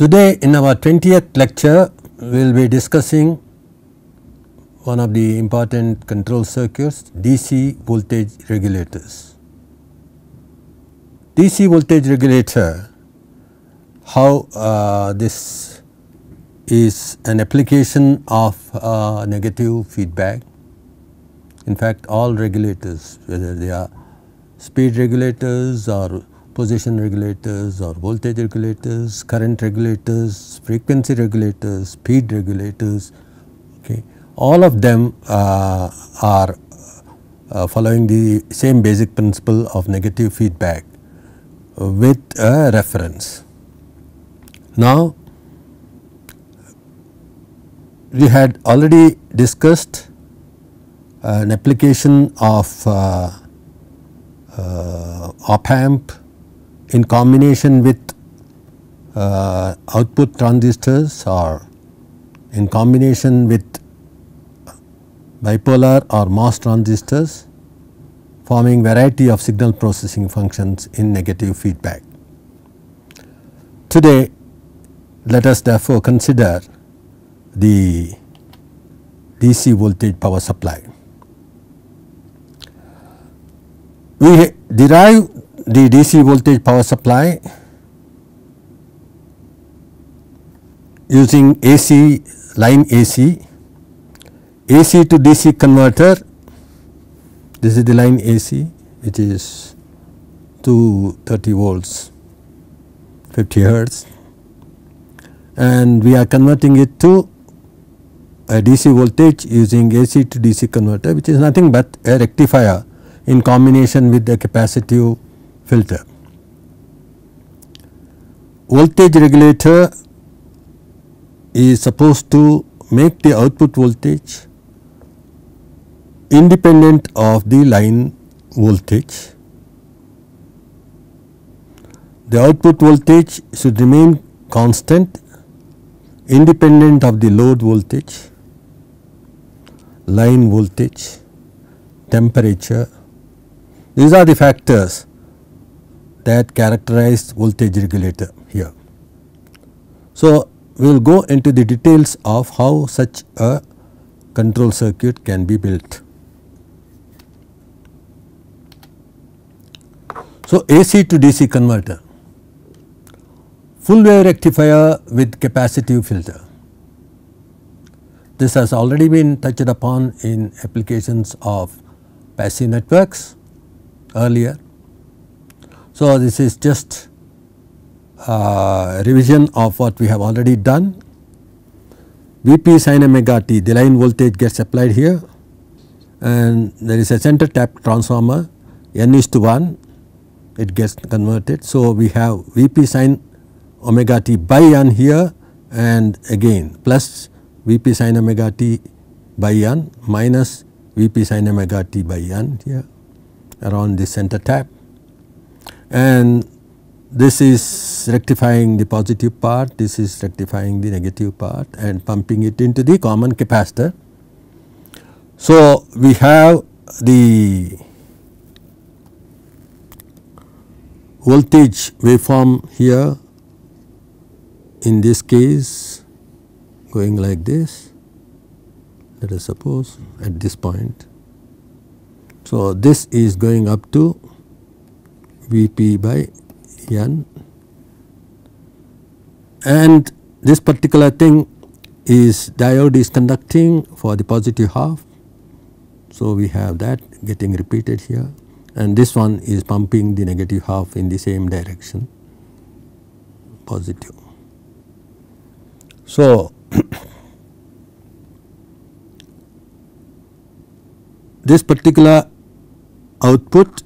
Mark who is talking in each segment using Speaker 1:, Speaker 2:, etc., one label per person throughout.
Speaker 1: Today in our 20th lecture we will be discussing one of the important control circuits DC voltage regulators. DC voltage regulator how uh, this is an application of uh, negative feedback. In fact all regulators whether they are speed regulators or position regulators or voltage regulators, current regulators, frequency regulators, speed regulators, okay. all of them uh, are uh, following the same basic principle of negative feedback with a reference. Now, we had already discussed uh, an application of uh, uh, op amp in combination with uh, output transistors or in combination with bipolar or MOS transistors forming variety of signal processing functions in negative feedback. Today let us therefore consider the DC voltage power supply. We derive the DC voltage power supply using AC line AC, AC to DC converter, this is the line AC which is 230 volts 50 hertz and we are converting it to a DC voltage using AC to DC converter which is nothing but a rectifier in combination with a capacitive filter. Voltage regulator is supposed to make the output voltage independent of the line voltage. The output voltage should remain constant independent of the load voltage, line voltage, temperature. These are the factors that characterize voltage regulator here. So, we will go into the details of how such a control circuit can be built. So, AC to DC converter, full wave rectifier with capacitive filter. This has already been touched upon in applications of passive networks earlier so, this is just a revision of what we have already done. Vp sin omega t the line voltage gets applied here and there is a center tap transformer n is to 1 it gets converted. So, we have Vp sin omega t by n here and again plus Vp sin omega t by n minus Vp sin omega t by n here around this center tap and this is rectifying the positive part, this is rectifying the negative part and pumping it into the common capacitor. So, we have the voltage waveform here in this case going like this let us suppose at this point. So, this is going up to Vp by N and this particular thing is diode is conducting for the positive half. So, we have that getting repeated here and this one is pumping the negative half in the same direction positive. So, this particular output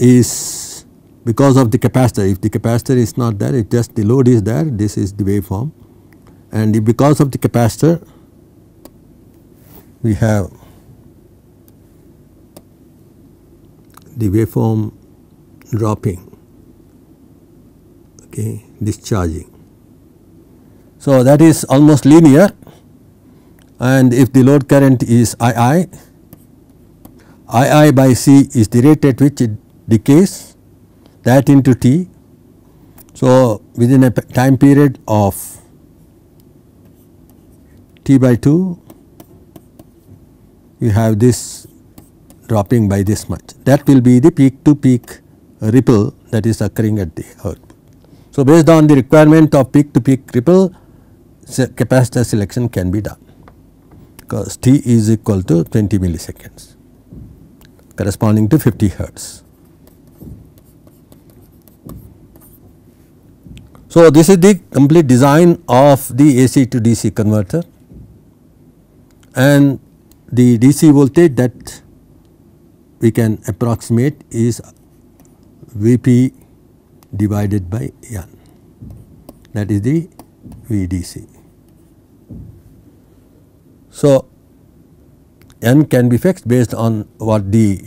Speaker 1: is because of the capacitor. If the capacitor is not there, if just the load is there, this is the waveform and because of the capacitor we have the waveform dropping okay discharging so that is almost linear and if the load current is ii ii by c is the rate at which it decays that into T. So, within a time period of T by 2 you have this dropping by this much that will be the peak to peak ripple that is occurring at the output. So, based on the requirement of peak to peak ripple capacitor selection can be done because T is equal to 20 milliseconds corresponding to 50 hertz. So, this is the complete design of the AC to DC converter and the DC voltage that we can approximate is Vp divided by N that is the VDC. So, N can be fixed based on what the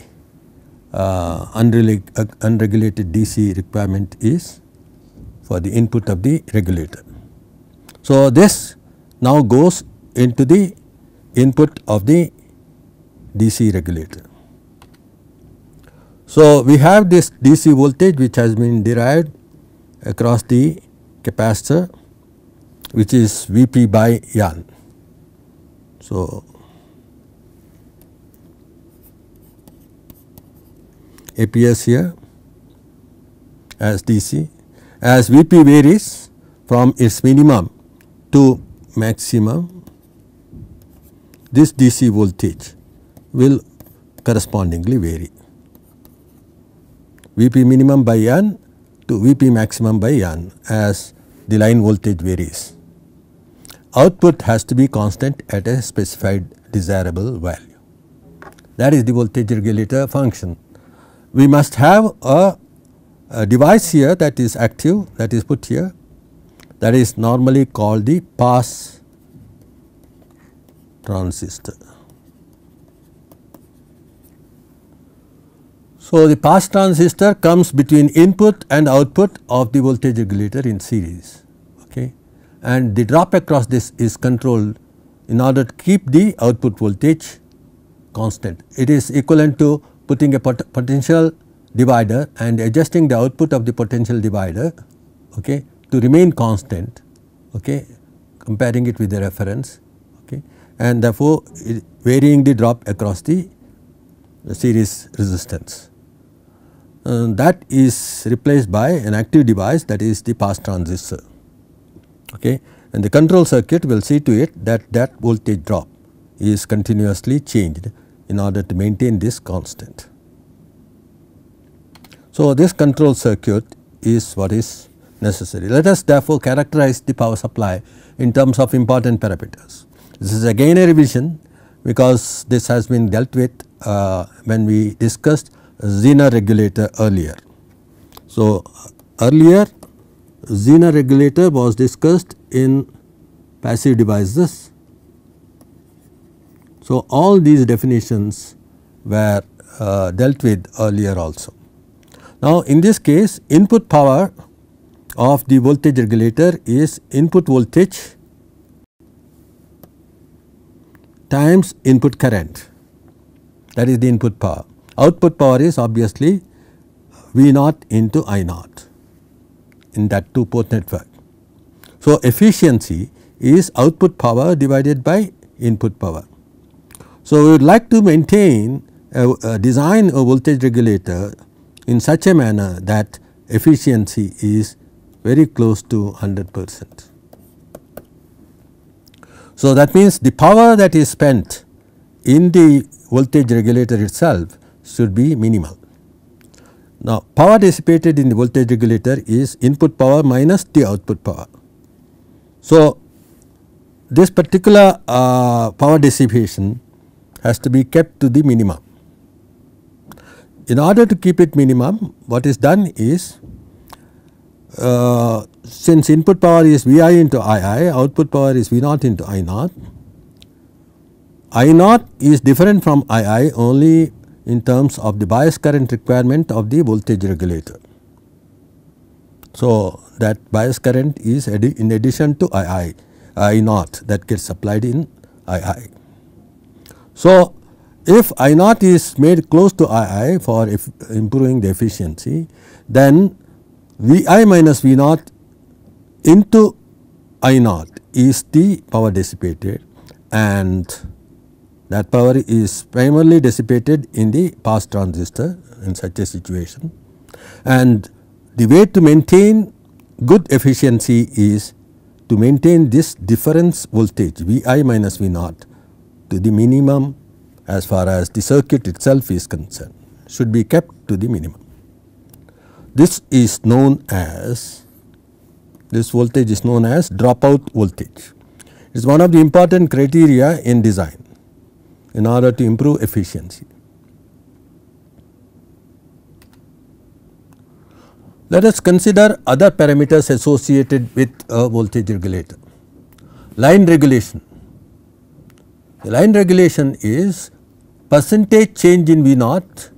Speaker 1: uh, uh unregulated DC requirement is for the input of the regulator. So, this now goes into the input of the DC regulator. So, we have this DC voltage which has been derived across the capacitor which is Vp by Yan. So, appears here as DC as V p varies from its minimum to maximum this DC voltage will correspondingly vary V p minimum by n to V p maximum by n as the line voltage varies. Output has to be constant at a specified desirable value that is the voltage regulator function. We must have a a device here that is active that is put here that is normally called the pass transistor. So, the pass transistor comes between input and output of the voltage regulator in series okay and the drop across this is controlled in order to keep the output voltage constant. It is equivalent to putting a pot potential divider and adjusting the output of the potential divider okay, to remain constant okay, comparing it with the reference okay, and therefore varying the drop across the, series resistance. Uh, that is replaced by an active device that is the pass transistor okay and the control circuit will see to it that that voltage drop is continuously changed in order to maintain this constant. So, this control circuit is what is necessary. Let us therefore characterize the power supply in terms of important parameters. This is again a revision because this has been dealt with uh, when we discussed Zener regulator earlier. So, earlier Zener regulator was discussed in passive devices. So, all these definitions were uh, dealt with earlier also. Now, in this case input power of the voltage regulator is input voltage times input current that is the input power. Output power is obviously V naught into I naught in that two port network. So, efficiency is output power divided by input power. So, we would like to maintain a, a design a voltage regulator in such a manner that efficiency is very close to 100 percent. So, that means the power that is spent in the voltage regulator itself should be minimal. Now, power dissipated in the voltage regulator is input power minus the output power. So, this particular uh, power dissipation has to be kept to the minimum in order to keep it minimum what is done is uh, since input power is Vi into Ii output power is V naught into I naught. I naught is different from Ii only in terms of the bias current requirement of the voltage regulator. So, that bias current is adi in addition to II, I naught that gets supplied in II. So, if I naught is made close to I i for improving the efficiency then V i minus V naught into I naught is the power dissipated and that power is primarily dissipated in the pass transistor in such a situation. And the way to maintain good efficiency is to maintain this difference voltage V i minus V naught to the minimum as far as the circuit itself is concerned should be kept to the minimum. This is known as this voltage is known as dropout voltage. It is one of the important criteria in design in order to improve efficiency. Let us consider other parameters associated with a voltage regulator. Line regulation the line regulation is percentage change in V naught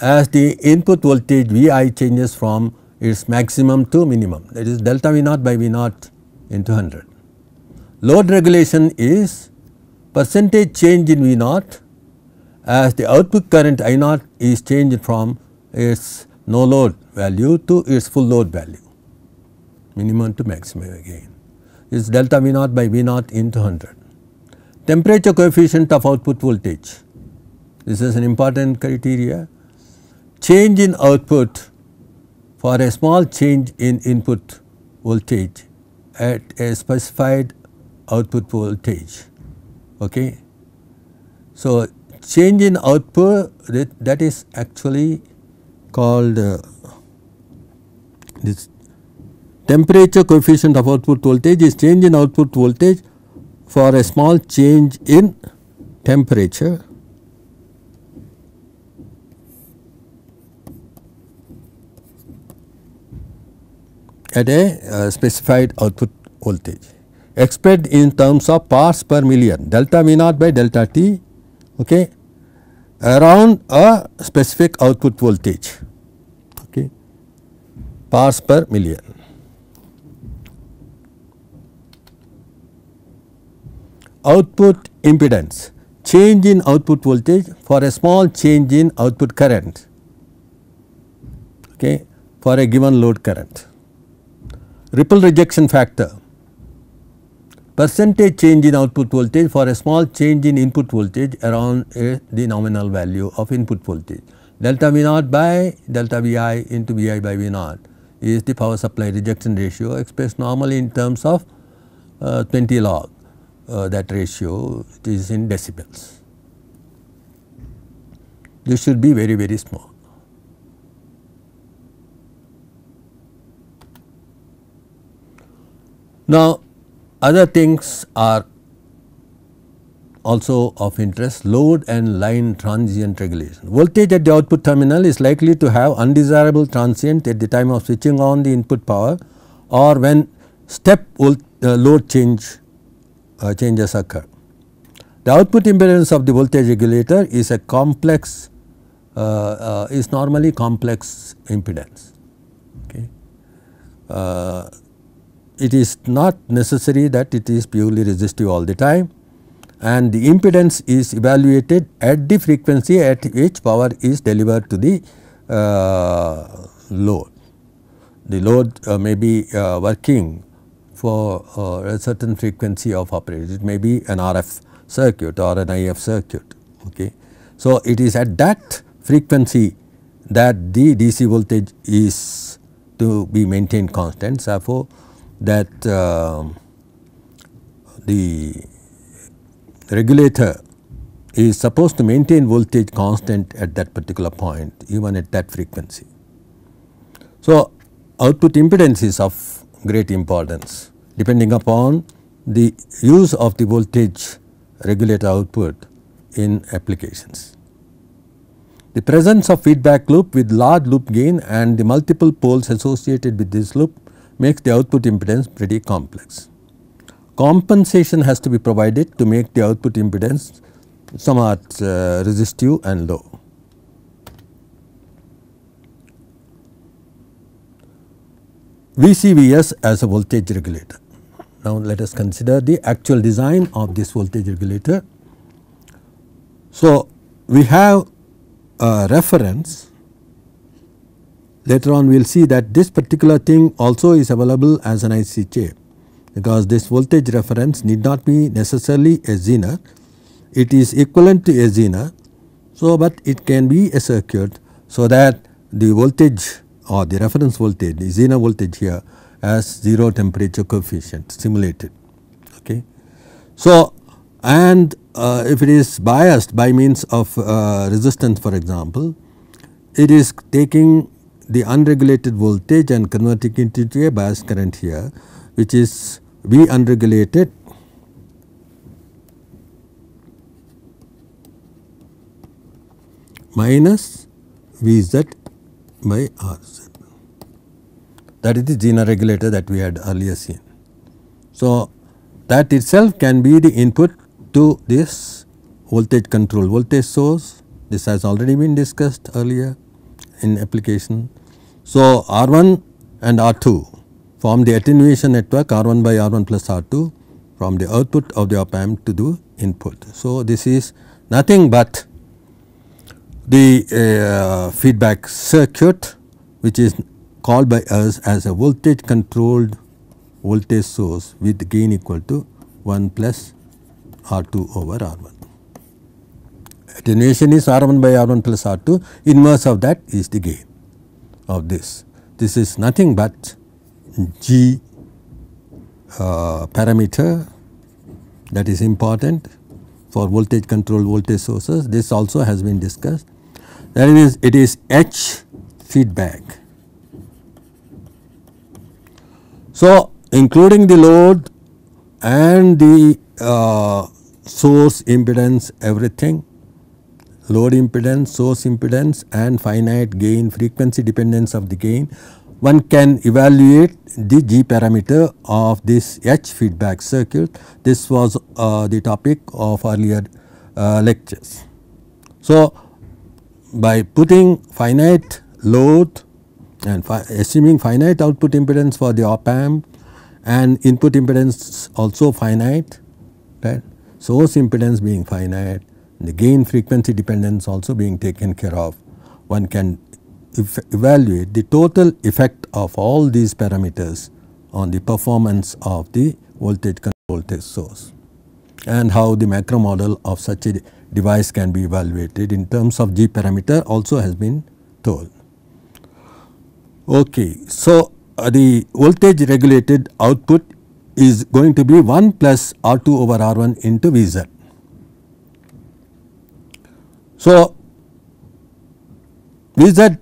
Speaker 1: as the input voltage Vi changes from its maximum to minimum that is delta V naught by V naught into 100. Load regulation is percentage change in V naught as the output current I naught is changed from its no load value to its full load value minimum to maximum again is delta V naught by V naught into 100 temperature coefficient of output voltage. This is an important criteria. Change in output for a small change in input voltage at a specified output voltage. Okay. So, change in output that, that is actually called uh, this temperature coefficient of output voltage is change in output voltage for a small change in temperature at a uh, specified output voltage expressed in terms of parts per million delta V naught by delta T okay, around a specific output voltage okay, parts per million. output impedance change in output voltage for a small change in output current okay, for a given load current. Ripple rejection factor percentage change in output voltage for a small change in input voltage around a, the nominal value of input voltage delta V naught by delta V i into V i by V naught is the power supply rejection ratio expressed normally in terms of uh, 20 log uh, that ratio is in decibels. This should be very, very small. Now, other things are also of interest load and line transient regulation. Voltage at the output terminal is likely to have undesirable transient at the time of switching on the input power or when step uh, load change uh, changes occur. The output impedance of the voltage regulator is a complex uh, uh is normally complex impedance. Okay. Uh, it is not necessary that it is purely resistive all the time and the impedance is evaluated at the frequency at which power is delivered to the uh, load. The load may be working for uh, a certain frequency of operation, It may be an RF circuit or an IF circuit. Okay. So, it is at that frequency that the DC voltage is to be maintained constant. Therefore, that uh, the regulator is supposed to maintain voltage constant at that particular point even at that frequency. So, output impedances of great importance depending upon the use of the voltage regulator output in applications. The presence of feedback loop with large loop gain and the multiple poles associated with this loop makes the output impedance pretty complex. Compensation has to be provided to make the output impedance somewhat uh, resistive and low. VCVS as a voltage regulator. Now, let us consider the actual design of this voltage regulator. So, we have a reference later on we will see that this particular thing also is available as an IC chip, because this voltage reference need not be necessarily a zener it is equivalent to a zener so but it can be a circuit so that the voltage or oh, the reference voltage, the Zener voltage here as 0 temperature coefficient simulated. Okay. So, and uh, if it is biased by means of uh, resistance for example, it is taking the unregulated voltage and converting it into a bias current here which is V unregulated minus V z by RZ. That is the Gina regulator that we had earlier seen. So, that itself can be the input to this voltage control voltage source. This has already been discussed earlier in application. So, R1 and R2 form the attenuation network R1 by R1 plus R2 from the output of the op amp to the input. So, this is nothing but the uh, feedback circuit which is called by us as a voltage controlled voltage source with gain equal to 1 plus R2 over R1. Attenuation is R1 by R1 plus R2 inverse of that is the gain of this. This is nothing but G uh, parameter that is important for voltage controlled voltage sources. This also has been discussed that means it is H feedback. So, including the load and the uh, source impedance everything load impedance, source impedance and finite gain frequency dependence of the gain one can evaluate the G parameter of this H feedback circuit. This was uh, the topic of earlier uh, lectures. So, by putting finite load and fi assuming finite output impedance for the op amp and input impedance also finite right source impedance being finite the gain frequency dependence also being taken care of one can evaluate the total effect of all these parameters on the performance of the voltage control test source and how the macro model of such a device can be evaluated in terms of G parameter also has been told. Okay. So, uh, the voltage regulated output is going to be 1 plus R2 over R1 into Vz. So, Vz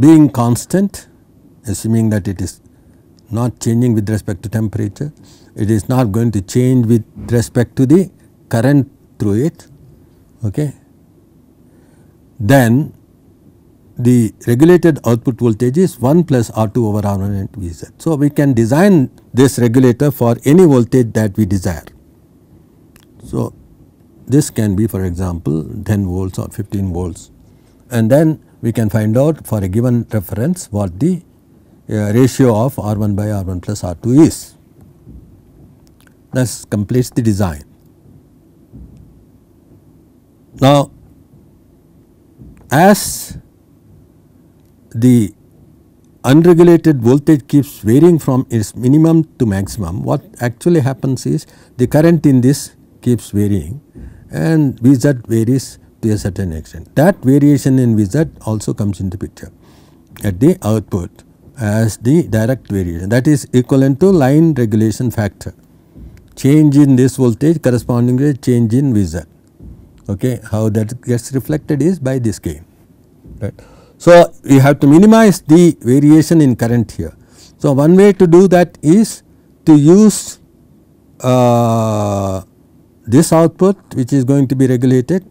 Speaker 1: being constant assuming that it is not changing with respect to temperature, it is not going to change with respect to the current through it okay. Then the regulated output voltage is 1 plus R2 over R1 and Vz. So, we can design this regulator for any voltage that we desire. So, this can be for example 10 volts or 15 volts and then we can find out for a given reference what the uh, ratio of R1 by R1 plus R2 is. Thus completes the design. Now, as the unregulated voltage keeps varying from its minimum to maximum, what actually happens is the current in this keeps varying and VZ varies to a certain extent. That variation in VZ also comes into picture at the output as the direct variation that is equivalent to line regulation factor change in this voltage corresponding to change in VZ okay how that gets reflected is by this gain right. So, we have to minimize the variation in current here. So, one way to do that is to use uh, this output which is going to be regulated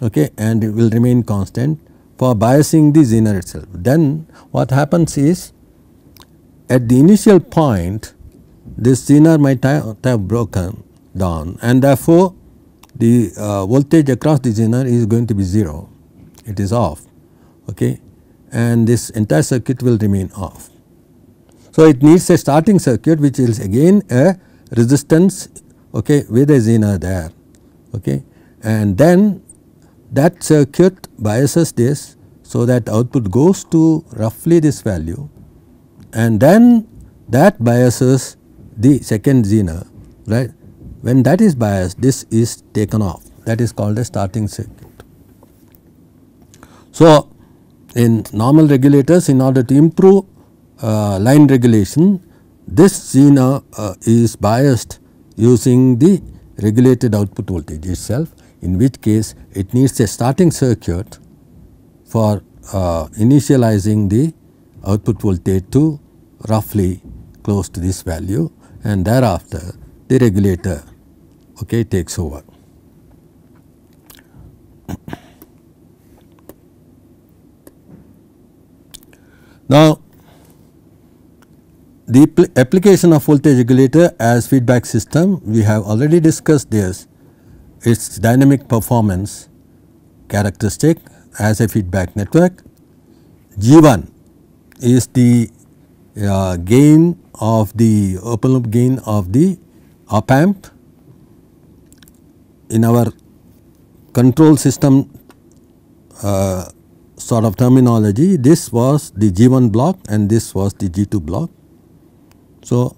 Speaker 1: okay and it will remain constant for biasing the zener itself. Then what happens is at the initial point this zener might have broken down and therefore the uh, voltage across the zener is going to be 0, it is off okay and this entire circuit will remain off. So, it needs a starting circuit which is again a resistance okay with a zener there okay and then that circuit biases this so that output goes to roughly this value and then that biases the second zener right when that is biased, this is taken off that is called a starting circuit. So, in normal regulators in order to improve uh, line regulation, this zener uh, is biased using the regulated output voltage itself in which case it needs a starting circuit for uh, initializing the output voltage to roughly close to this value and thereafter the regulator okay, takes over. Now, the application of voltage regulator as feedback system we have already discussed this its dynamic performance characteristic as a feedback network. G1 is the uh, gain of the open loop gain of the op amp in our control system uh, sort of terminology this was the G1 block and this was the G2 block. So,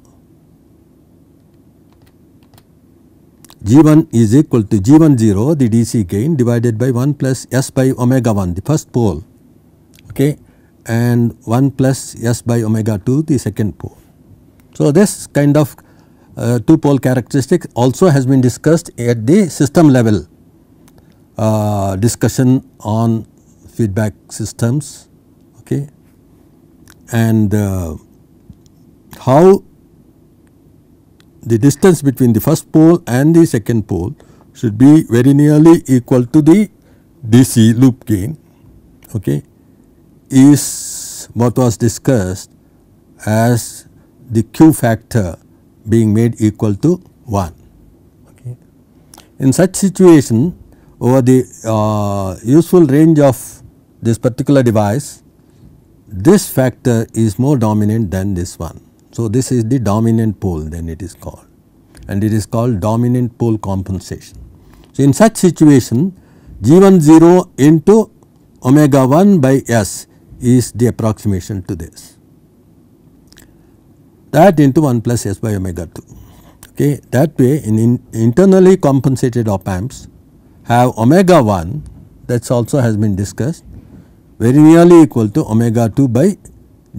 Speaker 1: G1 is equal to G1 0 the DC gain divided by 1 plus S by omega 1 the first pole okay and 1 plus S by omega 2 the second pole. So, this kind of uh, two pole characteristics also has been discussed at the system level uh, discussion on feedback systems okay and uh, how the distance between the first pole and the second pole should be very nearly equal to the DC loop gain okay is what was discussed as the Q factor being made equal to 1. Okay. In such situation over the uh, useful range of this particular device, this factor is more dominant than this one. So, this is the dominant pole then it is called and it is called dominant pole compensation. So, in such situation G10 into omega 1 by S is the approximation to this that into 1 plus s by omega 2. Okay. That way in, in internally compensated op amps have omega 1 that also has been discussed very nearly equal to omega 2 by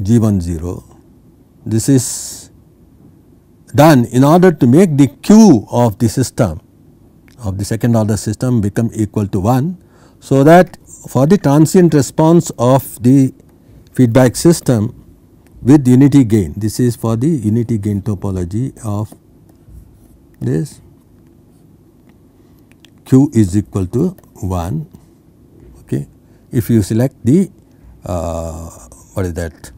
Speaker 1: g 1 0. This is done in order to make the Q of the system of the second order system become equal to 1. So, that for the transient response of the feedback system with unity gain. This is for the unity gain topology of this q is equal to 1. Okay. If you select the uh, what is that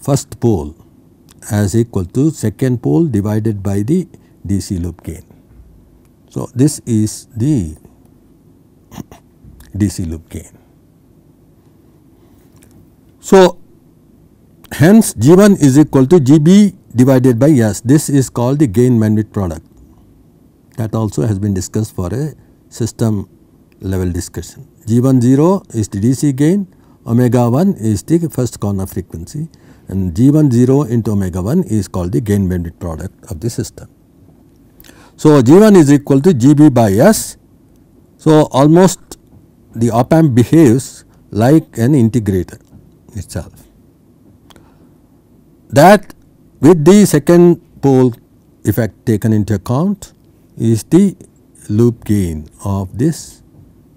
Speaker 1: first pole as equal to second pole divided by the DC loop gain. So, this is the DC loop gain. So, Hence, G1 is equal to GB divided by S. This is called the gain bandwidth product that also has been discussed for a system level discussion. G1 0 is the DC gain, omega 1 is the first corner frequency and G1 0 into omega 1 is called the gain bandwidth product of the system. So, G1 is equal to GB by S. So, almost the op amp behaves like an integrator itself that with the second pole effect taken into account is the loop gain of this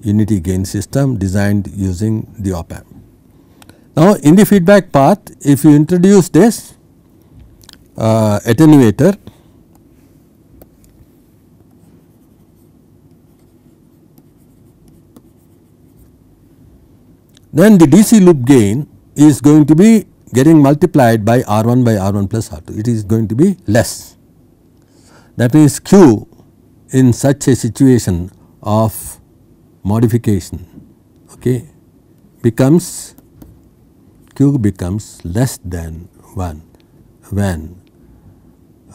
Speaker 1: unity gain system designed using the op amp. Now, in the feedback path if you introduce this uh, attenuator then the DC loop gain is going to be getting multiplied by R1 by R1 plus R2, it is going to be less. That means Q in such a situation of modification okay, becomes Q becomes less than 1 when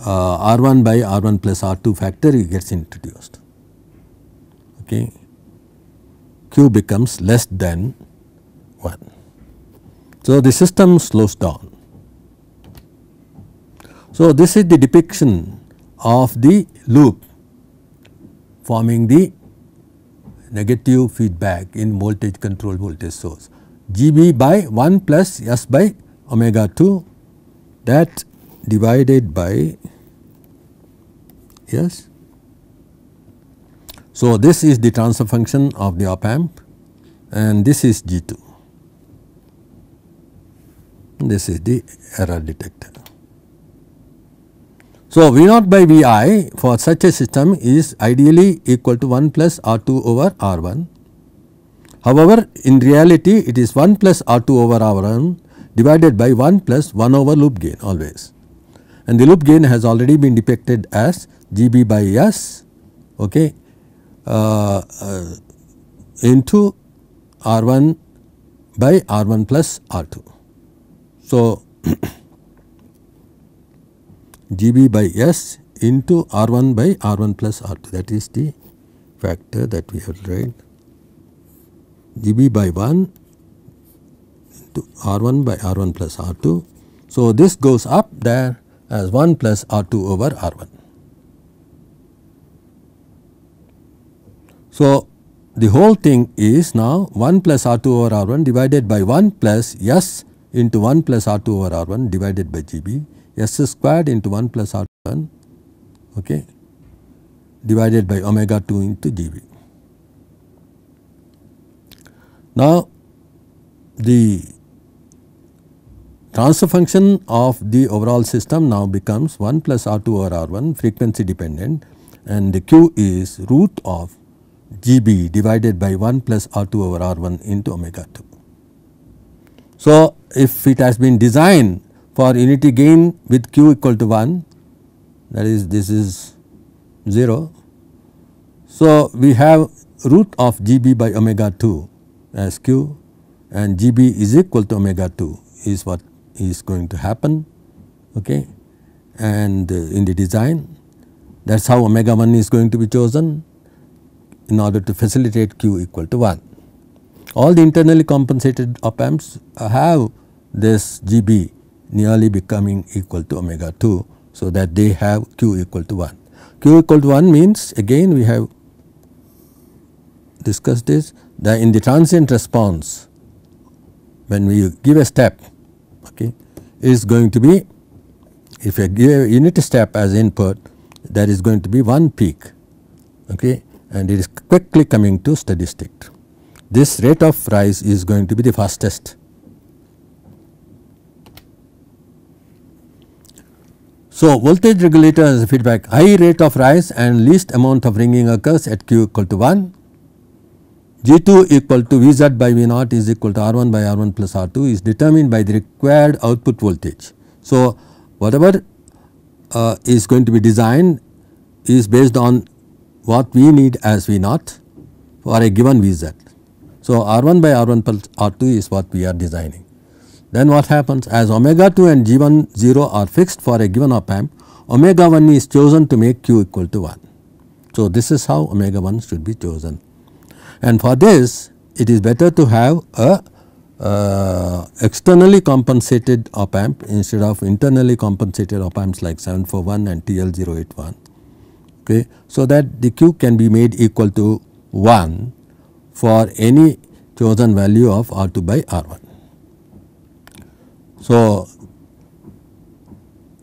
Speaker 1: uh, R1 by R1 plus R2 factor gets introduced. Okay. Q becomes less than 1. So, the system slows down. So, this is the depiction of the loop forming the negative feedback in voltage controlled voltage source Gb by 1 plus S by omega 2 that divided by yes. So, this is the transfer function of the op amp and this is G 2. This is the error detector. So, V naught by V i for such a system is ideally equal to 1 plus R 2 over R 1. However, in reality it is 1 plus R 2 over R 1 divided by 1 plus 1 over loop gain always and the loop gain has already been depicted as GB by S okay, uh, uh, into R 1 by R 1 plus R 2. So, Gb by S into R1 by R1 plus R2 that is the factor that we have read. Gb by 1 into R1 by R1 plus R2. So, this goes up there as 1 plus R2 over R1. So, the whole thing is now 1 plus R2 over R1 divided by 1 plus S into 1 plus R2 over R1 divided by GB, S squared into 1 plus R1 okay, divided by omega 2 into GB. Now, the transfer function of the overall system now becomes 1 plus R2 over R1 frequency dependent and the Q is root of GB divided by 1 plus R2 over R1 into omega 2. So, if it has been designed for unity gain with q equal to 1 that is this is 0. So, we have root of gb by omega 2 as q and gb is equal to omega 2 is what is going to happen okay and uh, in the design that is how omega 1 is going to be chosen in order to facilitate q equal to 1. All the internally compensated op amps uh, have this GB nearly becoming equal to omega 2. So, that they have Q equal to 1. Q equal to 1 means again we have discussed this that in the transient response when we give a step okay, is going to be if you give a unit step as input there is going to be one peak okay, and it is quickly coming to steady state this rate of rise is going to be the fastest. So, voltage regulator has a feedback high rate of rise and least amount of ringing occurs at q equal to 1. G2 equal to Vz by V0 is equal to R1 by R1 plus R2 is determined by the required output voltage. So, whatever uh, is going to be designed is based on what we need as V0 for a given Vz. So, R1 by R1 plus R2 is what we are designing. Then what happens as omega 2 and G1 0 are fixed for a given op amp omega 1 is chosen to make Q equal to 1. So, this is how omega 1 should be chosen and for this it is better to have a uh, externally compensated op amp instead of internally compensated op amps like 741 and TL081 okay, so that the Q can be made equal to 1 for any chosen value of R2 by R1. So,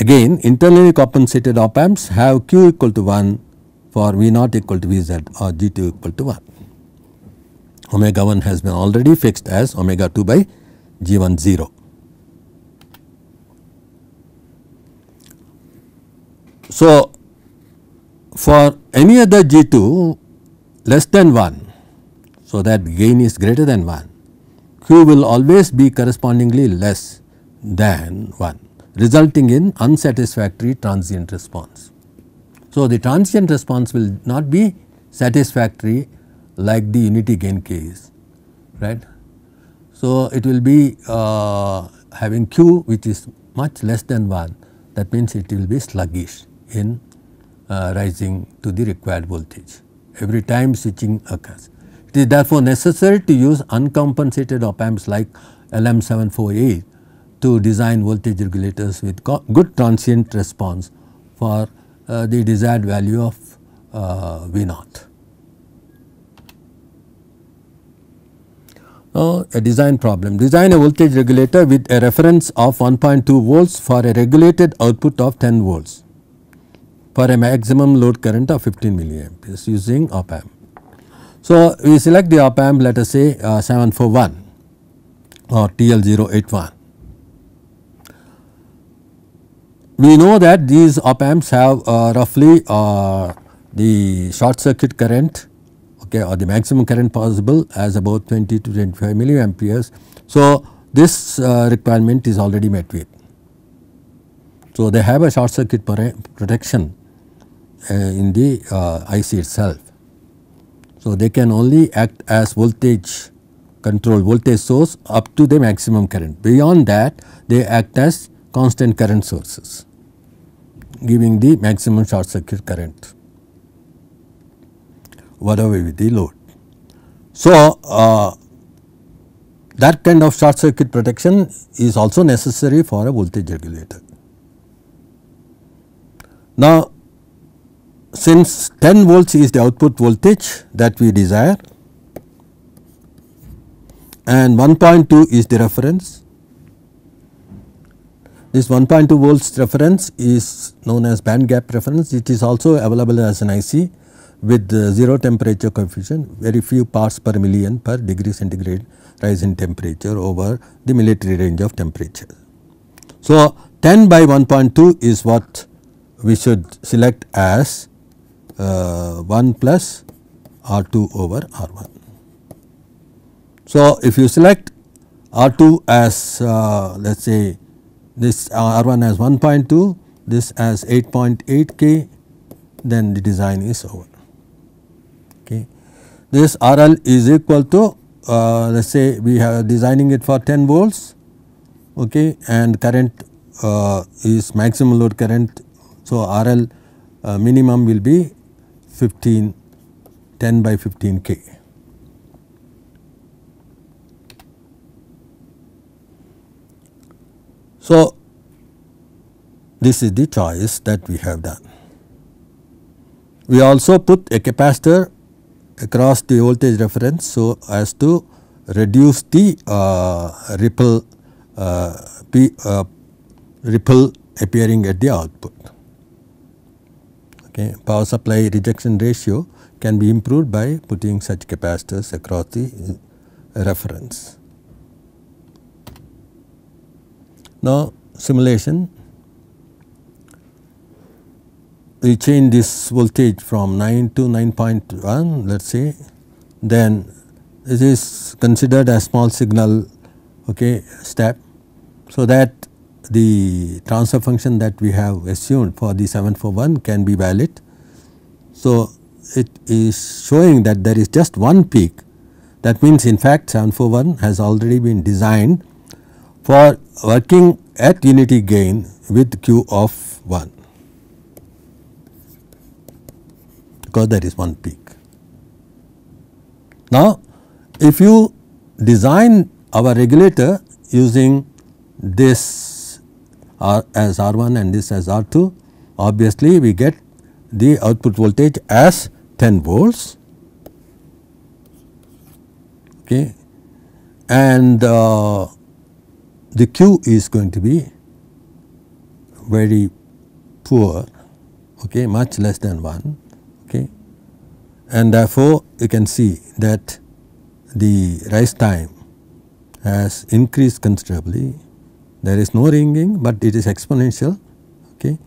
Speaker 1: again internally compensated op amps have Q equal to 1 for V naught equal to Vz or G2 equal to 1. Omega 1 has been already fixed as omega 2 by G1 0. So, for any other G2 less than 1 so, that gain is greater than 1, Q will always be correspondingly less than 1 resulting in unsatisfactory transient response. So, the transient response will not be satisfactory like the unity gain case right. So, it will be uh, having Q which is much less than 1 that means it will be sluggish in uh, rising to the required voltage every time switching occurs. It is therefore necessary to use uncompensated op amps like LM748 to design voltage regulators with good transient response for uh, the desired value of uh, V naught. Now, a design problem design a voltage regulator with a reference of 1.2 volts for a regulated output of 10 volts for a maximum load current of 15 milliamperes using op amp. So, we select the op amp let us say uh, 741 or TL081. We know that these op amps have uh, roughly uh, the short circuit current okay or the maximum current possible as about 20 to 25 milliamperes. So, this uh, requirement is already met with. So, they have a short circuit protection uh, in the uh, IC itself. So, they can only act as voltage control voltage source up to the maximum current. Beyond that they act as constant current sources giving the maximum short circuit current whatever with the load. So, uh, that kind of short circuit protection is also necessary for a voltage regulator. Now, since 10 volts is the output voltage that we desire and 1.2 is the reference. This 1.2 volts reference is known as band gap reference. It is also available as an IC with zero temperature coefficient very few parts per million per degree centigrade rise in temperature over the military range of temperature. So, 10 by 1.2 is what we should select as uh, 1 plus R 2 over R 1. So, if you select R 2 as uh, let us say this uh, R 1 as 1.2, this as 8.8 k then the design is over. Okay. This RL is equal to uh, let us say we are designing it for 10 volts okay, and current uh, is maximum load current. So, RL uh, minimum will be 15 10 by 15 K. So, this is the choice that we have done. We also put a capacitor across the voltage reference so as to reduce the uh, ripple uh, P, uh, ripple appearing at the output. Okay. Power supply rejection ratio can be improved by putting such capacitors across the uh, reference. Now, simulation we change this voltage from 9 to 9.1 let us say then this is considered a small signal okay, step. So, that the transfer function that we have assumed for the 741 can be valid. So, it is showing that there is just one peak that means in fact 741 has already been designed for working at unity gain with q of 1 because there is one peak. Now, if you design our regulator using this R as R1 and this as R2 obviously we get the output voltage as 10 volts okay and uh, the Q is going to be very poor okay much less than 1 okay and therefore you can see that the rise time has increased considerably there is no ringing but it is exponential okay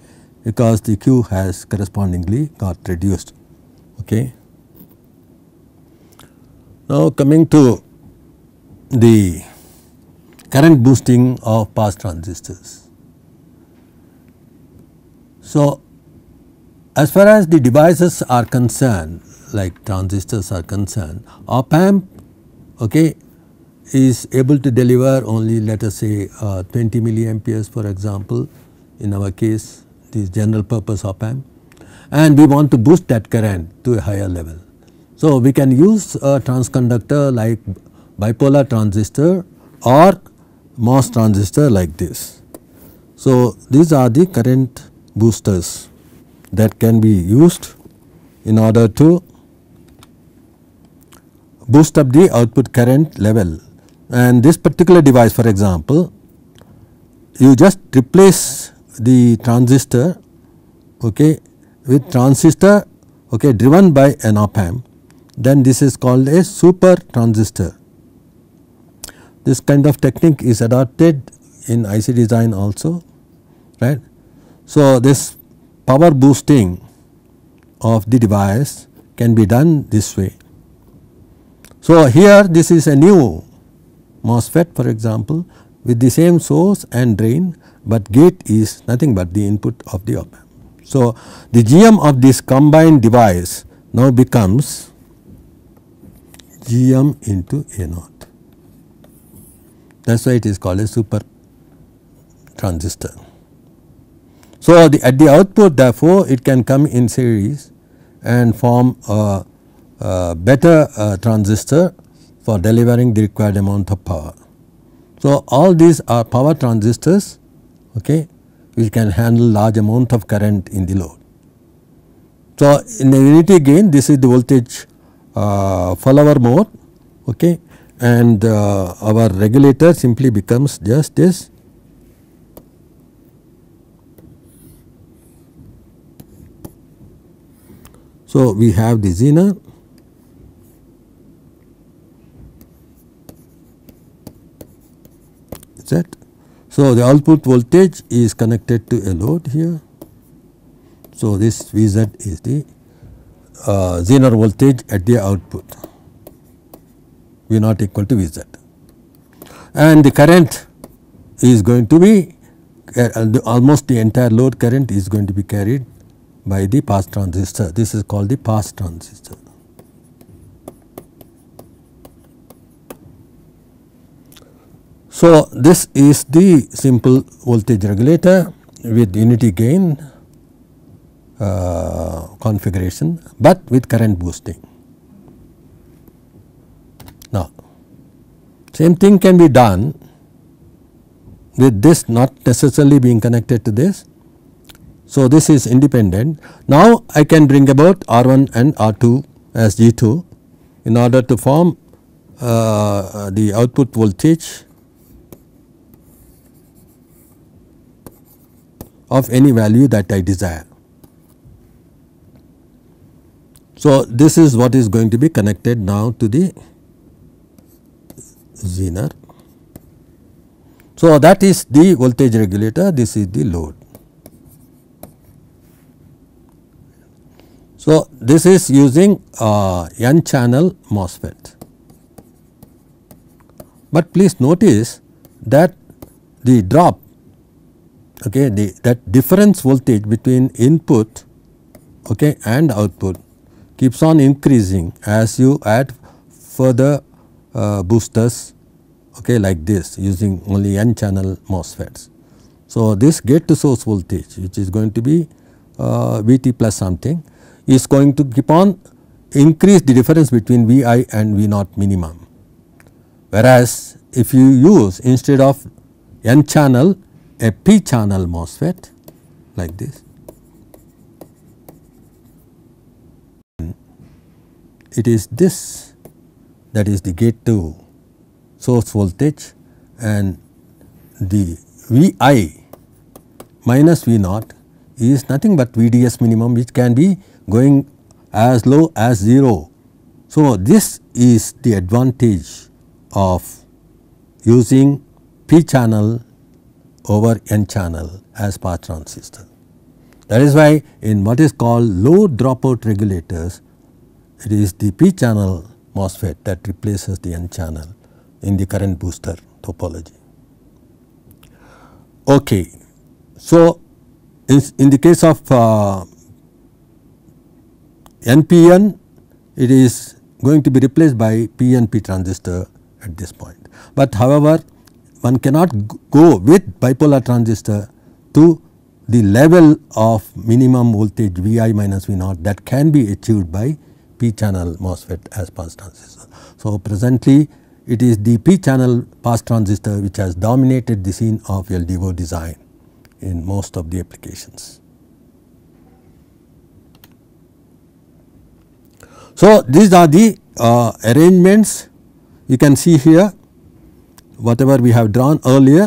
Speaker 1: because the Q has correspondingly got reduced okay. Now coming to the current boosting of pass transistors. So as far as the devices are concerned like transistors are concerned op amp okay is able to deliver only let us say uh, 20 milliamperes for example in our case this general purpose op amp and we want to boost that current to a higher level. So, we can use a transconductor like bipolar transistor or MOS transistor like this. So, these are the current boosters that can be used in order to boost up the output current level and this particular device for example you just replace the transistor okay with transistor okay driven by an op amp then this is called a super transistor this kind of technique is adopted in IC design also right so this power boosting of the device can be done this way so here this is a new MOSFET for example with the same source and drain but gate is nothing but the input of the op amp. So, the GM of this combined device now becomes GM into A naught that is why it is called a super transistor. So, the, at the output therefore it can come in series and form a, a better uh, transistor for delivering the required amount of power. So, all these are power transistors okay, which can handle large amount of current in the load. So, in the unity gain this is the voltage uh, follower mode okay, and uh, our regulator simply becomes just this So, we have the Zener that. So, the output voltage is connected to a load here. So, this V z is the uh, zener voltage at the output V naught equal to V z and the current is going to be uh, almost the entire load current is going to be carried by the pass transistor. This is called the pass transistor. So, this is the simple voltage regulator with unity gain uh, configuration, but with current boosting. Now, same thing can be done with this not necessarily being connected to this. So, this is independent. Now, I can bring about R1 and R2 as G2 in order to form uh, the output voltage of any value that I desire. So, this is what is going to be connected now to the Zener. So, that is the voltage regulator, this is the load. So, this is using uh, n channel MOSFET. But please notice that the drop okay, the, that difference voltage between input okay, and output keeps on increasing as you add further uh, boosters okay, like this using only n channel MOSFETs. So, this gate to source voltage which is going to be uh, Vt plus something is going to keep on increase the difference between Vi and V naught minimum. Whereas, if you use instead of n channel a p channel MOSFET like this. It is this that is the gate to source voltage and the V i minus V naught is nothing but V d s minimum which can be going as low as 0. So, this is the advantage of using p channel over n channel as pass transistor. That is why in what is called low dropout regulators, it is the p channel MOSFET that replaces the n channel in the current booster topology. Okay. So, in, in the case of uh, NPN, it is going to be replaced by PNP transistor at this point. But however, one cannot go with bipolar transistor to the level of minimum voltage Vi minus V naught that can be achieved by P channel MOSFET as pass transistor. So, presently it is the P channel pass transistor which has dominated the scene of LDO design in most of the applications. So, these are the uh, arrangements you can see here whatever we have drawn earlier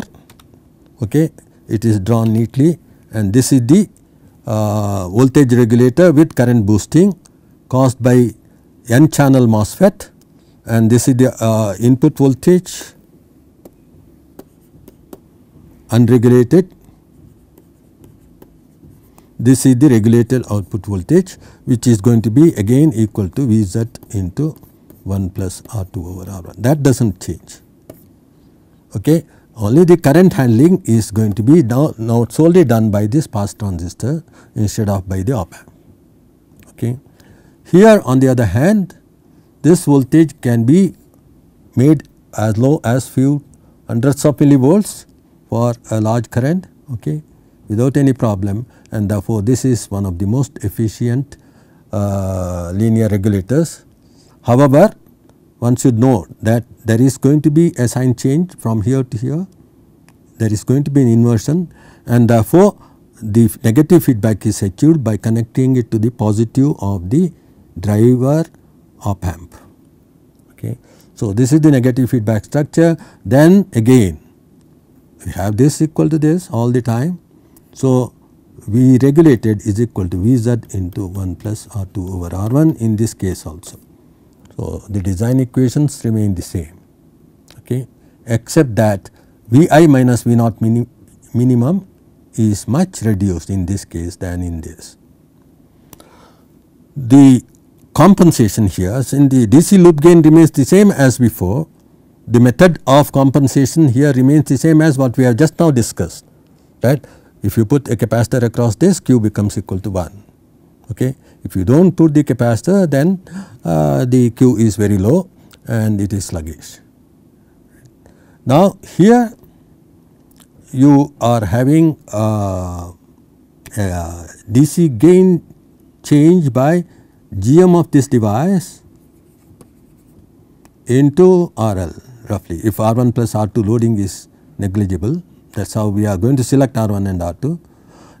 Speaker 1: okay, it is drawn neatly and this is the uh, voltage regulator with current boosting caused by n channel MOSFET and this is the uh, input voltage unregulated this is the regulated output voltage which is going to be again equal to V z into 1 plus R 2 over R 1 that does not change. Okay. Only the current handling is going to be now, now solely done by this pass transistor instead of by the op amp. Okay. Here on the other hand this voltage can be made as low as few hundreds of millivolts for a large current okay, without any problem and therefore, this is one of the most efficient uh, linear regulators. However, one should know that there is going to be a sign change from here to here, there is going to be an inversion and therefore, the negative feedback is achieved by connecting it to the positive of the driver op amp. Okay. So, this is the negative feedback structure then again we have this equal to this all the time. So, V regulated is equal to V z into 1 plus R 2 over R 1 in this case also. So, the design equations remain the same okay except that V i minus V naught minimum is much reduced in this case than in this. The compensation here in the DC loop gain remains the same as before the method of compensation here remains the same as what we have just now discussed right. If you put a capacitor across this q becomes equal to 1 okay. If you do not put the capacitor then uh, the Q is very low and it is sluggish. Now here you are having uh, DC gain change by GM of this device into RL roughly if R1 plus R2 loading is negligible that is how we are going to select R1 and R2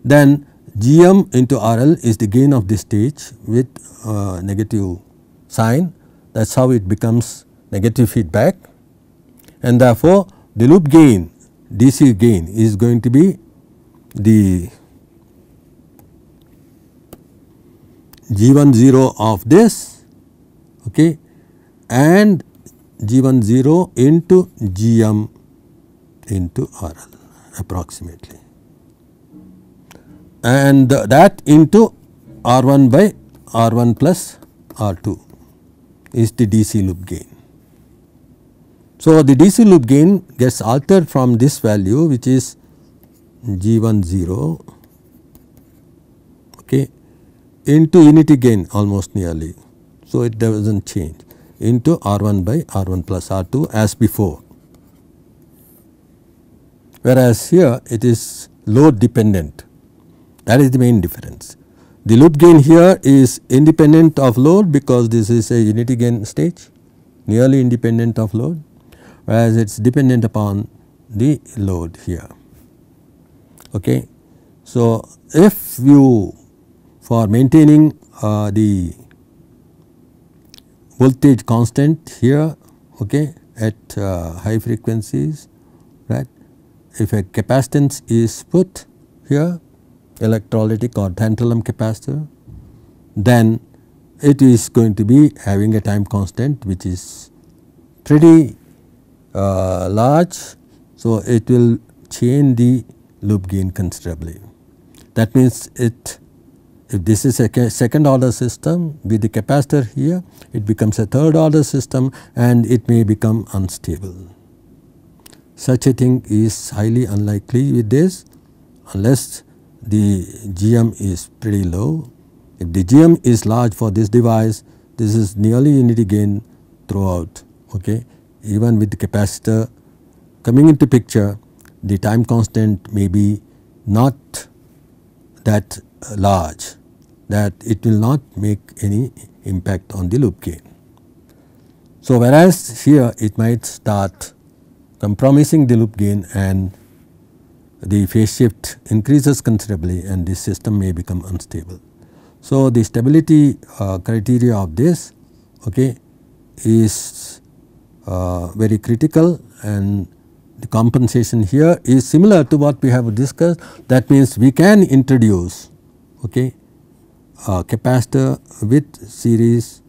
Speaker 1: then Gm into RL is the gain of this stage with uh, negative sign that is how it becomes negative feedback and therefore, the loop gain DC gain is going to be the G1 0 of this okay, and G1 0 into Gm into RL approximately and that into R 1 by R 1 plus R 2 is the DC loop gain. So, the DC loop gain gets altered from this value which is G 1 0 okay, into unity gain almost nearly. So, it does not change into R 1 by R 1 plus R 2 as before. Whereas, here it is load dependent that is the main difference. The loop gain here is independent of load because this is a unity gain stage nearly independent of load whereas it is dependent upon the load here. Okay. So, if you for maintaining uh, the voltage constant here okay, at uh, high frequencies right. If a capacitance is put here electrolytic or tantalum capacitor then it is going to be having a time constant which is pretty uh, large. So, it will change the loop gain considerably. That means, it if this is a second order system with the capacitor here, it becomes a third order system and it may become unstable. Such a thing is highly unlikely with this unless the GM is pretty low. If the GM is large for this device, this is nearly unity gain throughout. Okay, even with the capacitor coming into picture, the time constant may be not that uh, large that it will not make any impact on the loop gain. So, whereas here it might start compromising the loop gain and the phase shift increases considerably and this system may become unstable. So, the stability uh, criteria of this okay, is uh, very critical and the compensation here is similar to what we have discussed that means we can introduce okay, capacitor with series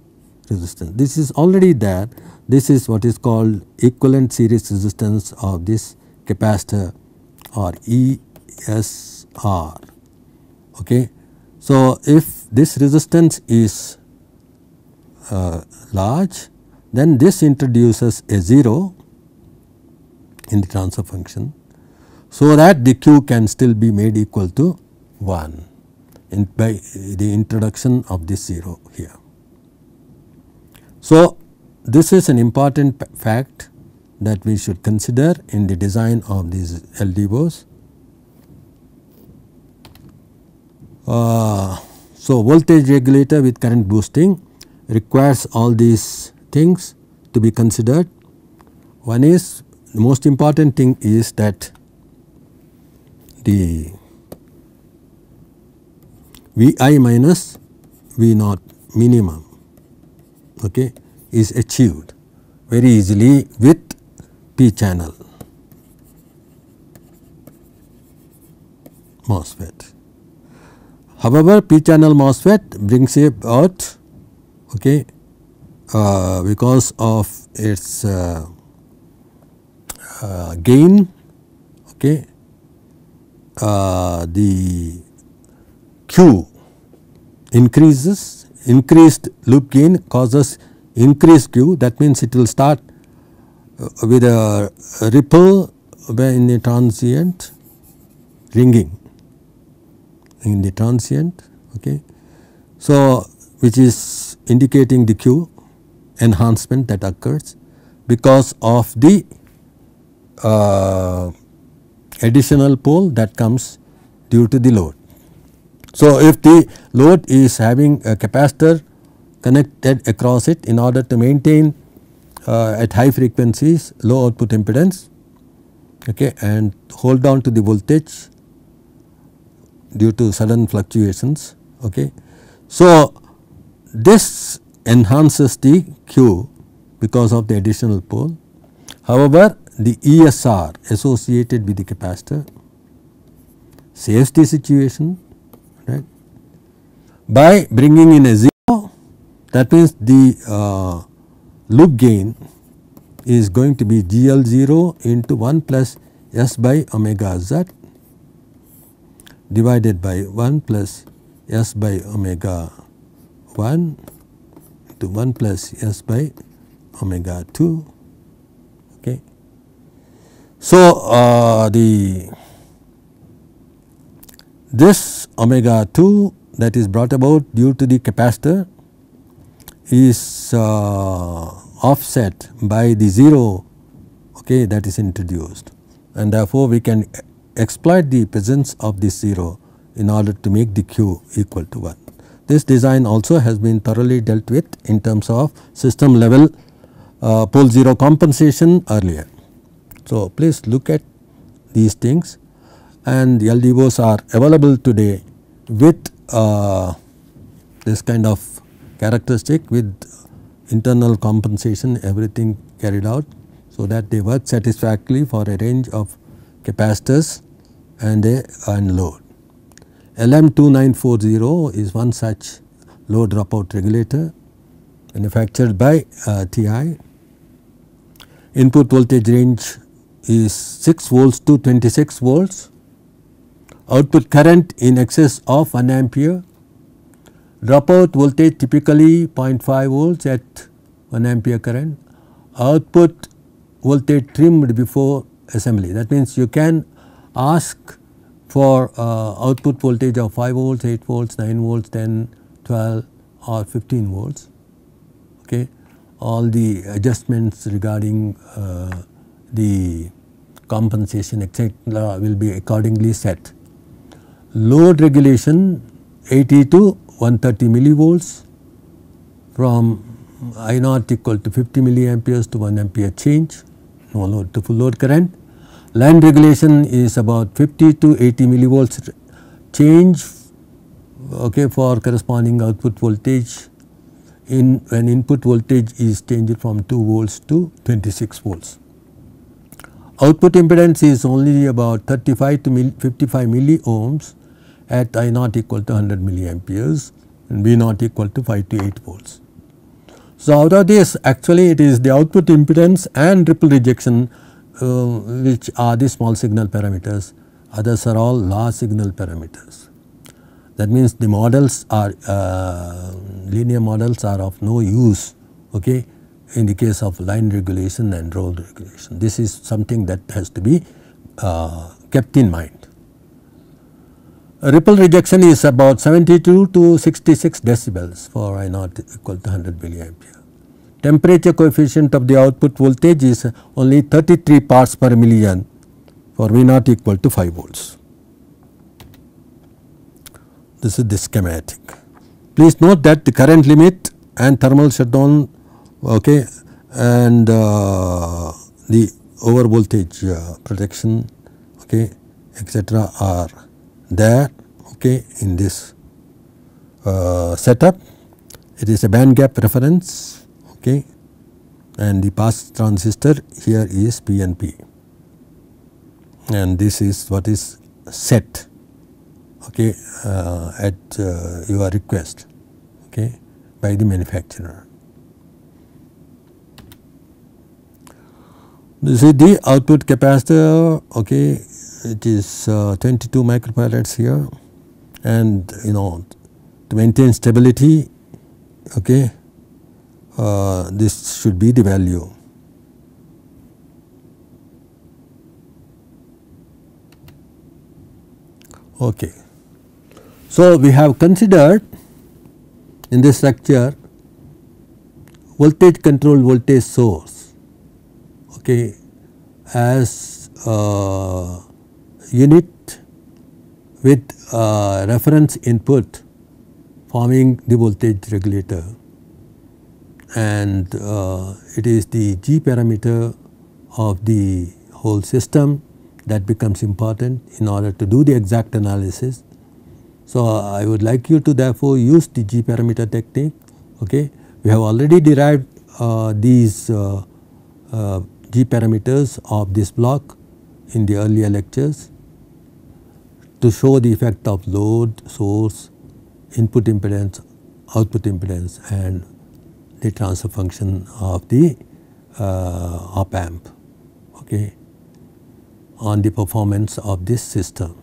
Speaker 1: resistance. This is already there this is what is called equivalent series resistance of this capacitor or ESR. Okay. So, if this resistance is uh, large then this introduces a 0 in the transfer function. So, that the q can still be made equal to 1 in by the introduction of this 0 here. So, this is an important fact that we should consider in the design of these LDOs. Uh, so, voltage regulator with current boosting requires all these things to be considered. One is the most important thing is that the V i minus V naught minimum okay, is achieved very easily with P channel MOSFET. However, P channel MOSFET brings about okay, uh, because of its uh, uh, gain okay, uh, the Q increases increased loop gain causes increased Q that means it will start with a ripple in the transient ringing in the transient okay. So, which is indicating the Q enhancement that occurs because of the uh, additional pole that comes due to the load. So, if the load is having a capacitor connected across it in order to maintain uh, at high frequencies low output impedance okay, and hold on to the voltage due to sudden fluctuations. Okay. So, this enhances the Q because of the additional pole. However, the ESR associated with the capacitor saves the situation right by bringing in a 0 that means the uh, loop gain is going to be GL0 into 1 plus S by omega Z divided by 1 plus S by omega 1 into 1 plus S by omega 2. Okay. So, uh, the this omega 2 that is brought about due to the capacitor is uh, offset by the 0 okay, that is introduced and therefore, we can exploit the presence of this 0 in order to make the Q equal to 1. This design also has been thoroughly dealt with in terms of system level uh, pole 0 compensation earlier. So, please look at these things and the LDOs are available today with uh, this kind of characteristic with internal compensation everything carried out so that they work satisfactorily for a range of capacitors and a load. LM2940 is one such low dropout regulator manufactured by uh, TI. Input voltage range is 6 volts to 26 volts. Output current in excess of 1 ampere Dropout voltage typically 0.5 volts at 1 ampere current, output voltage trimmed before assembly. That means, you can ask for uh, output voltage of 5 volts, 8 volts, 9 volts, 10, 12 or 15 volts. Okay. All the adjustments regarding uh, the compensation etc. will be accordingly set. Load regulation 80 to 130 millivolts from I naught equal to 50 milliamperes to 1 ampere change, no load to full load current. Line regulation is about 50 to 80 millivolts change okay, for corresponding output voltage in when input voltage is changed from 2 volts to 26 volts. Output impedance is only about 35 to 55 milli ohms at I naught equal to 100 milliamperes and V naught equal to 5 to 8 volts. So, out of this actually it is the output impedance and ripple rejection uh, which are the small signal parameters others are all large signal parameters. That means the models are uh, linear models are of no use okay, in the case of line regulation and roll regulation. This is something that has to be uh, kept in mind. Ripple rejection is about 72 to 66 decibels for I naught equal to 100 milliampere. Temperature coefficient of the output voltage is only 33 parts per million for V naught equal to 5 volts. This is the schematic. Please note that the current limit and thermal shutdown okay, and uh, the over voltage uh, protection okay, etc. are there okay in this uh, setup it is a band gap reference okay and the pass transistor here is PNP and this is what is set okay uh, at uh, your request okay by the manufacturer. This is the output capacitor okay it is uh, 22 microfarads here and you know to maintain stability okay uh, this should be the value okay so we have considered in this lecture voltage controlled voltage source okay as uh, unit with uh, reference input forming the voltage regulator and uh, it is the G parameter of the whole system that becomes important in order to do the exact analysis. So, I would like you to therefore use the G parameter technique. Okay. We have already derived uh, these uh, uh G parameters of this block in the earlier lectures to show the effect of load, source, input impedance, output impedance and the transfer function of the uh, op amp okay, on the performance of this system.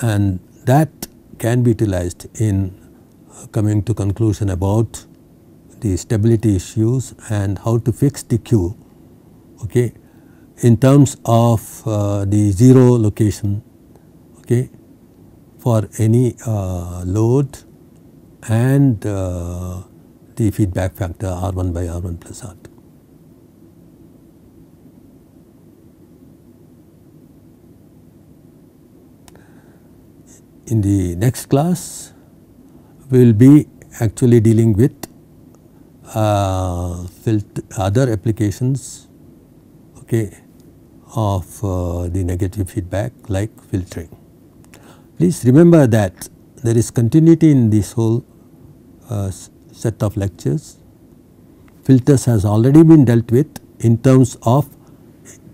Speaker 1: And that can be utilized in coming to conclusion about the stability issues and how to fix the Q, okay, in terms of uh, the 0 location okay, for any uh, load and uh, the feedback factor R1 by R1 plus R2. In the next class, we will be actually dealing with uh, other applications okay, of uh, the negative feedback like filtering. Please remember that there is continuity in this whole uh, set of lectures. Filters has already been dealt with in terms of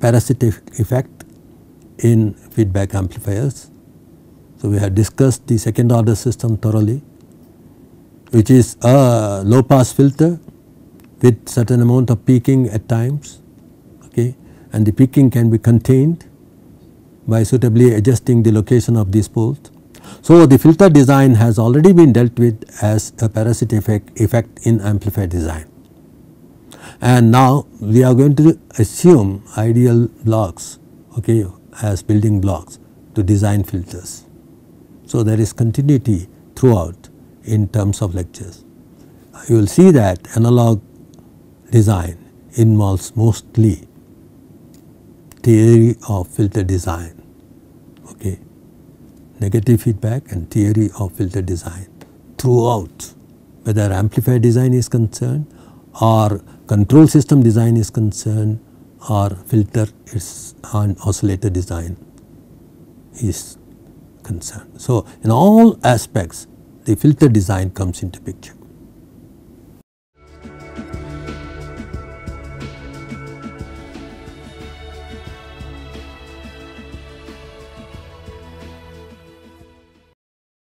Speaker 1: parasitic effect in feedback amplifiers. So, we have discussed the second order system thoroughly which is a low pass filter with certain amount of peaking at times and the peaking can be contained by suitably adjusting the location of these poles. So, the filter design has already been dealt with as a parasite effect, effect in amplifier design. And now we are going to assume ideal blocks okay, as building blocks to design filters. So, there is continuity throughout in terms of lectures. You will see that analog design involves mostly theory of filter design, okay, negative feedback and theory of filter design throughout whether amplifier design is concerned or control system design is concerned or filter is on oscillator design is concerned. So, in all aspects the filter design comes into picture.